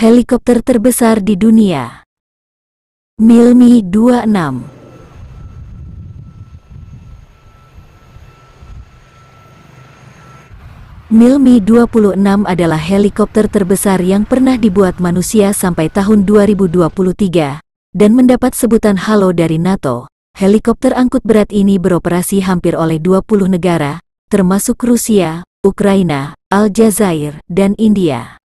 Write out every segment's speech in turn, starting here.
helikopter terbesar di dunia. Milmi 26 Milmi 26 adalah helikopter terbesar yang pernah dibuat manusia sampai tahun 2023, dan mendapat sebutan Halo dari NATO. Helikopter angkut berat ini beroperasi hampir oleh 20 negara, termasuk Rusia, Ukraina, Aljazair, dan India.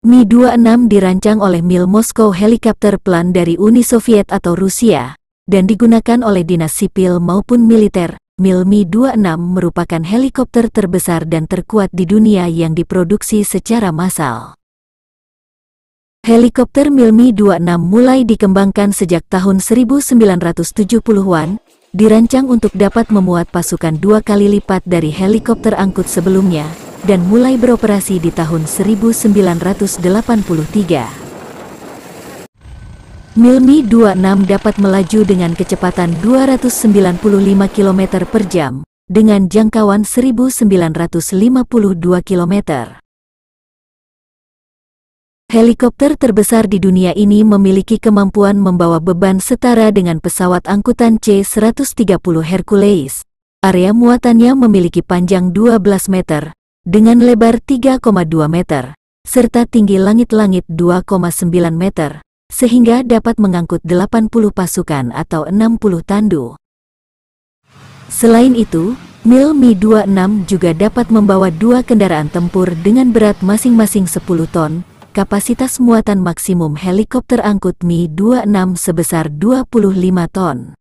Mi-26 dirancang oleh Mil Moskow Helicopter Plan dari Uni Soviet atau Rusia, dan digunakan oleh dinas sipil maupun militer. Mil Mi-26 merupakan helikopter terbesar dan terkuat di dunia yang diproduksi secara massal. Helikopter Mil Mi-26 mulai dikembangkan sejak tahun 1970-an, dirancang untuk dapat memuat pasukan dua kali lipat dari helikopter angkut sebelumnya, dan mulai beroperasi di tahun 1983. Milmi 26 dapat melaju dengan kecepatan 295 km per jam, dengan jangkauan 1952 km. Helikopter terbesar di dunia ini memiliki kemampuan membawa beban setara dengan pesawat angkutan C-130 Hercules. Area muatannya memiliki panjang 12 meter, dengan lebar 3,2 meter, serta tinggi langit-langit 2,9 meter, sehingga dapat mengangkut 80 pasukan atau 60 tandu. Selain itu, Mil Mi-26 juga dapat membawa dua kendaraan tempur dengan berat masing-masing 10 ton, kapasitas muatan maksimum helikopter angkut Mi-26 sebesar 25 ton.